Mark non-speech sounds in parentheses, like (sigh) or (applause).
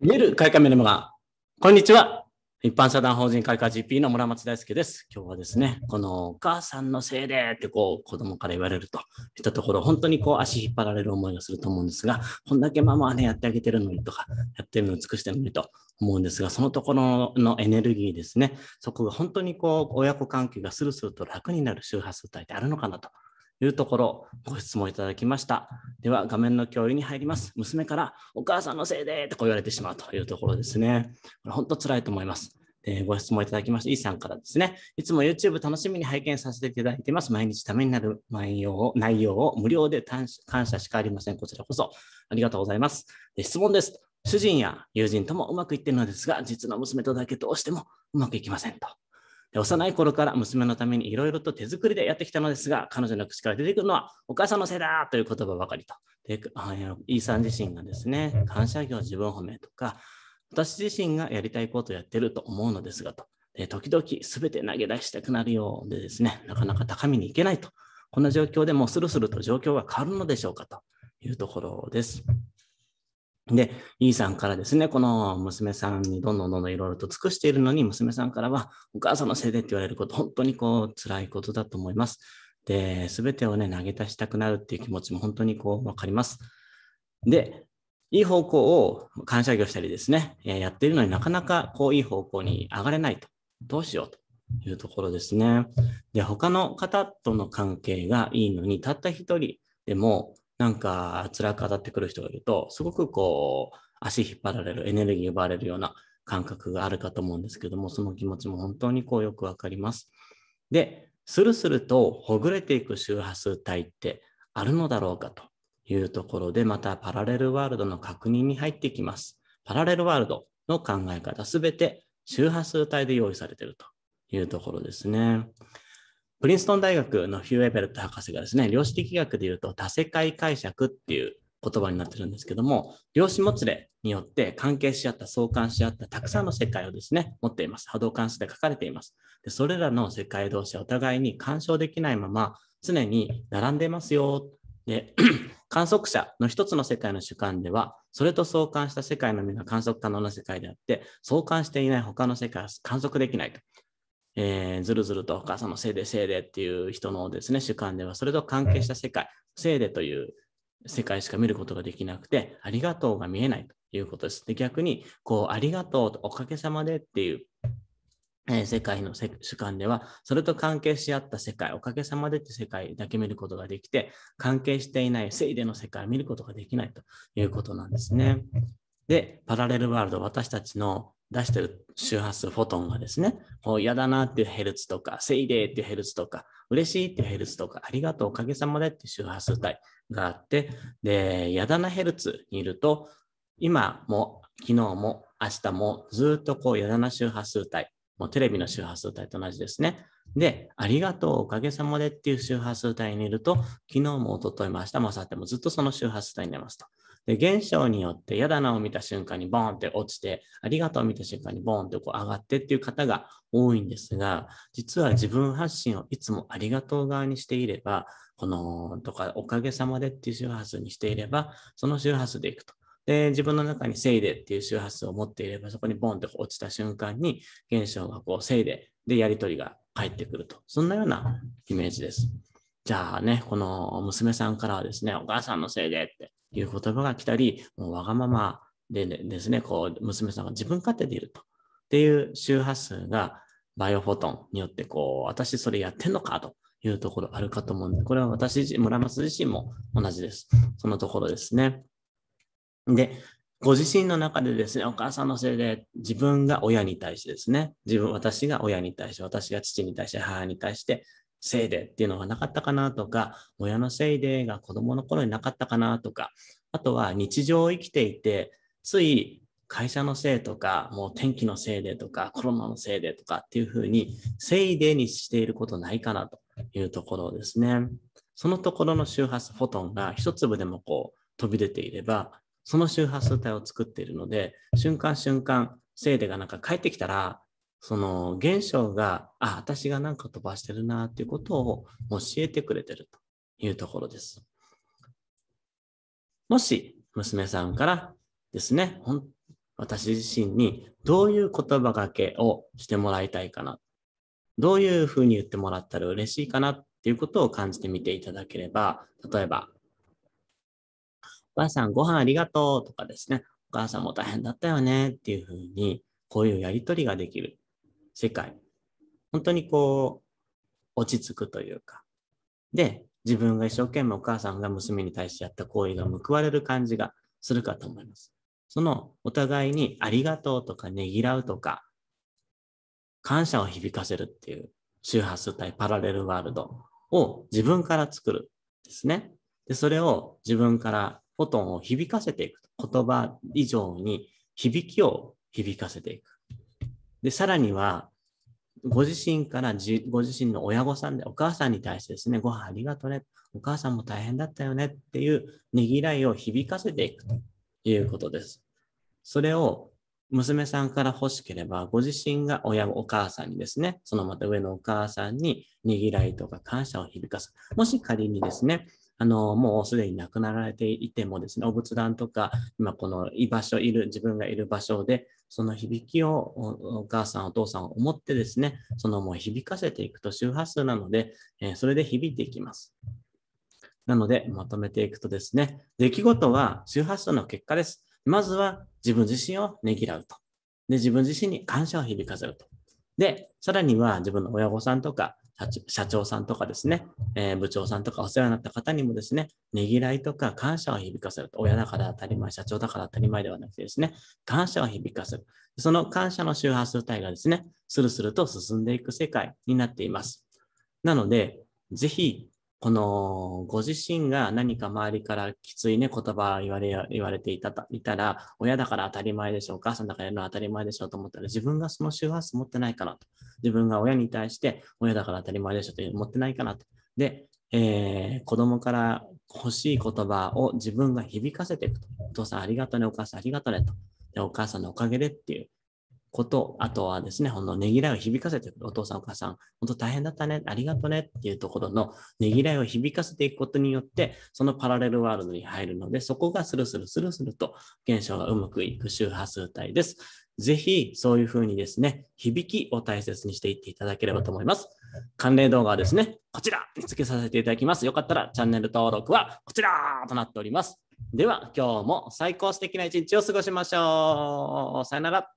見える開花メルマガ。こんにちは。一般社団法人開花 GP の村松大輔です。今日はですね、このお母さんのせいでってこう子供から言われるといったところ、本当にこう足引っ張られる思いがすると思うんですが、こんだけママはね、やってあげてるのにとか、やってるのに尽くしてるのにと思うんですが、そのところのエネルギーですね、そこが本当にこう親子関係がスルスルと楽になる周波数帯ってあるのかなというところ、ご質問いただきました。では、画面の共有に入ります。娘から、お母さんのせいでとこう言われてしまうというところですね。これ、本当辛いと思います。ご質問いただきました、イ、さんからですね、いつも YouTube 楽しみに拝見させていただいています。毎日ためになる内容を内容を無料で感謝しかありません。こちらこそありがとうございます。質問です。主人や友人ともうまくいっているのですが、実の娘とだけどうしてもうまくいきませんとで幼い頃から娘のためにいろいろと手作りでやってきたのですが、彼女の口から出てくるのはお母さんのせいだという言葉ばかりと。で、イーさん自身がですね、感謝業自分褒めとか、私自身がやりたいことをやってると思うのですがと。で時々全て投げ出したくなるようでですね、なかなか高みに行けないと。こんな状況でもスルスルと状況が変わるのでしょうかというところです。で、E さんからですね、この娘さんにどんどんどんどんいろいろと尽くしているのに、娘さんからは、お母さんのせいでって言われること、本当にこう、辛いことだと思います。で、すべてをね、投げ出したくなるっていう気持ちも本当にこう、わかります。で、いい方向を感謝業したりですね、やっているのになかなかこう、いい方向に上がれないと。どうしようというところですね。で、他の方との関係がいいのに、たった一人でも、なんか辛く当たってくる人がいると、すごくこう、足引っ張られる、エネルギー奪われるような感覚があるかと思うんですけども、その気持ちも本当にこうよくわかります。で、スルスルとほぐれていく周波数帯ってあるのだろうかというところで、またパラレルワールドの確認に入っていきます。パラレルワールドの考え方、すべて周波数帯で用意されているというところですね。プリンストン大学のヒュー・エベルト博士がですね、量子力学でいうと多世界解釈っていう言葉になってるんですけども、量子もつれによって関係し合った、相関し合った、たくさんの世界をですね、持っています。波動関数で書かれています。でそれらの世界同士はお互いに干渉できないまま、常に並んでますよ。で (clears throat) 観測者の一つの世界の主観では、それと相関した世界のみが観測可能な世界であって、相関していない他の世界は観測できないと。えー、ずるずるとお母さんのせいでせいでっていう人のですね主観ではそれと関係した世界、せいでという世界しか見ることができなくてありがとうが見えないということです。で逆にこうありがとうとおかげさまでっていうえ世界の主観では、それと関係し合った世界、おかげさまでって世界だけ見ることができて、関係していないせいでの世界を見ることができないということなんですね。で、パラレルワールド、私たちの出してる周波数、フォトンがですね、こう、嫌だなっていうヘルツとか、せいでっていうヘルツとか、嬉しいっていうヘルツとか、ありがとう、おかげさまでっていう周波数帯があって、で、嫌だなヘルツにいると、今も、昨日も、明日も、ずっとこう、嫌だな周波数帯、もうテレビの周波数帯と同じですね。で、ありがとう、おかげさまでっていう周波数帯にいると、昨日も一昨日も明日も明後日もずっとその周波数帯になりますと。で、現象によって、やだなを見た瞬間にボーンって落ちて、ありがとうを見た瞬間にボーンってこう上がってっていう方が多いんですが、実は自分発信をいつもありがとう側にしていれば、この、とか、おかげさまでっていう周波数にしていれば、その周波数でいくと。で、自分の中にせいでっていう周波数を持っていれば、そこにボンって落ちた瞬間に、現象がこう、せいで、で、やりとりが返ってくると。そんなようなイメージです。じゃあね、この娘さんからはですね、お母さんのせいでって、いう言葉が来たり、もうわがままでですね、こう、娘さんが自分勝手でいると。っていう周波数が、バイオフォトンによって、こう、私それやってんのかというところあるかと思うんで、これは私自身、村松自身も同じです。そのところですね。で、ご自身の中でですね、お母さんのせいで自分が親に対してですね、自分、私が親に対して、私が父に対して、母に対して、せいでっていうのがなかったかなとか、親のせいでが子供の頃になかったかなとか、あとは日常を生きていて、つい会社のせいとか、もう天気のせいでとか、コロナのせいでとかっていうふうに、せいでにしていることないかなというところですね。そのところの周波数フォトンが一粒でもこう飛び出ていれば、その周波数帯を作っているので、瞬間瞬間、せいでがなんか帰ってきたら、その現象が、あ、私が何か飛ばしてるなっていうことを教えてくれてるというところです。もし、娘さんからですね、私自身にどういう言葉がけをしてもらいたいかな、どういうふうに言ってもらったら嬉しいかなっていうことを感じてみていただければ、例えば、お母さんご飯ありがとうとかですね、お母さんも大変だったよねっていうふうに、こういうやりとりができる世界。本当にこう、落ち着くというか。で、自分が一生懸命お母さんが娘に対してやった行為が報われる感じがするかと思います。そのお互いにありがとうとかねぎらうとか、感謝を響かせるっていう周波数帯パラレルワールドを自分から作るですね。で、それを自分からフォトンを響かせていく。言葉以上に響きを響かせていく。で、さらには、ご自身からじ、ご自身の親御さんで、お母さんに対してですね、ご飯ありがとうね、お母さんも大変だったよねっていうねぎらいを響かせていくということです。それを娘さんから欲しければ、ご自身が親、お母さんにですね、そのまた上のお母さんにねぎらいとか感謝を響かす。もし仮にですね、あの、もうすでに亡くなられていてもですね、お仏壇とか、今この居場所いる、自分がいる場所で、その響きをお母さん、お父さんを思ってですね、そのもう響かせていくと周波数なので、えー、それで響いていきます。なので、まとめていくとですね、出来事は周波数の結果です。まずは自分自身をねぎらうと。で、自分自身に感謝を響かせると。で、さらには自分の親御さんとか、社長さんとかですね、えー、部長さんとかお世話になった方にもですね、ねぎらいとか感謝を響かせると。親だから当たり前、社長だから当たり前ではなくてですね、感謝を響かせる。その感謝の周波数帯がですね、スルスルと進んでいく世界になっています。なので、ぜひ、このご自身が何か周りからきついね言葉言われ言われていたいたら、親だから当たり前でしょう、お母さんだからやるのは当たり前でしょうと思ったら、自分がその周波数持ってないかなと。自分が親に対して親だから当たり前でしょと思ってないかなと。で、えー、子供から欲しい言葉を自分が響かせていくと。お父さんありがとね、お母さんありがとねと。で、お母さんのおかげでっていう。こと、あとはですね、ほんのねぎらいを響かせてお父さんお母さん、本当大変だったね、ありがとねっていうところのねぎらいを響かせていくことによって、そのパラレルワールドに入るので、そこがスルスルスルスルと現象がうまくいく周波数帯です。ぜひ、そういうふうにですね、響きを大切にしていっていただければと思います。関連動画はですね、こちらにつけさせていただきます。よかったらチャンネル登録はこちらとなっております。では、今日も最高素敵な一日を過ごしましょう。さよなら。